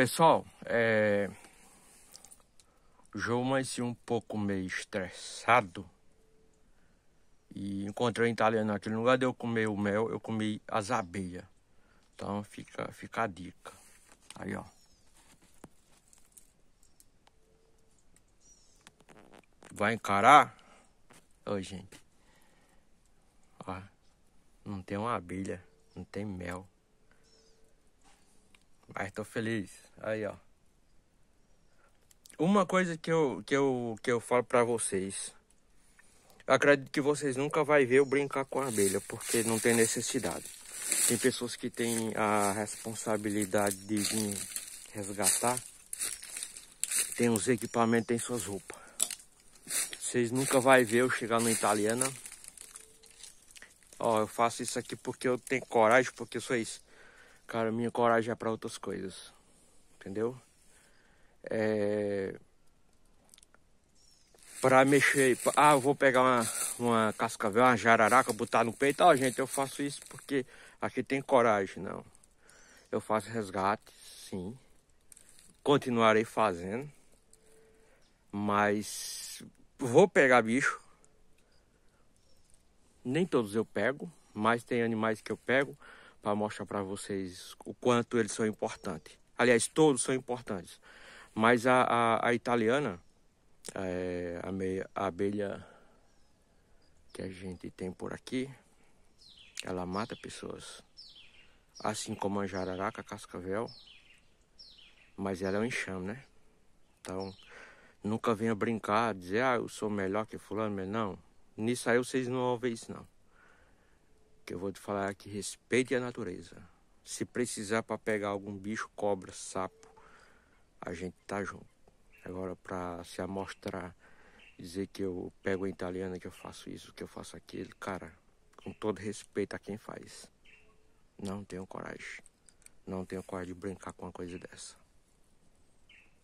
Pessoal, é... Jomas um pouco meio estressado. E encontrei um italiano aquele lugar de eu comer o mel, eu comi as abelhas. Então fica, fica a dica. Aí, ó. Vai encarar? Ô, gente. Ó. Não tem uma abelha. Não tem mel mas tô feliz. Aí, ó. Uma coisa que eu, que eu, que eu falo pra vocês. Eu acredito que vocês nunca vai ver eu brincar com a abelha, porque não tem necessidade. Tem pessoas que têm a responsabilidade de vir resgatar. Tem os equipamentos, tem suas roupas. Vocês nunca vai ver eu chegar no Italiana. Ó, eu faço isso aqui porque eu tenho coragem, porque eu sou isso. Cara, minha coragem é para outras coisas. Entendeu? É... Pra mexer. Ah, eu vou pegar uma, uma cascavel, uma jararaca, botar no peito. Ó, gente, eu faço isso porque aqui tem coragem. Não. Eu faço resgate, sim. Continuarei fazendo. Mas vou pegar bicho. Nem todos eu pego, mas tem animais que eu pego para mostrar para vocês o quanto eles são importantes. Aliás, todos são importantes, mas a, a, a italiana, é, a, meia, a abelha que a gente tem por aqui, ela mata pessoas, assim como a jararaca, a cascavel, mas ela é um enxame, né? Então, nunca venha brincar, dizer, ah, eu sou melhor que fulano, mas não. Nisso aí vocês não vão ver isso, não que eu vou te falar é que respeite a natureza. Se precisar para pegar algum bicho, cobra, sapo, a gente tá junto. Agora para se amostrar, dizer que eu pego a italiana, que eu faço isso, que eu faço aquilo, cara, com todo respeito a quem faz. Não tenho coragem. Não tenho coragem de brincar com uma coisa dessa.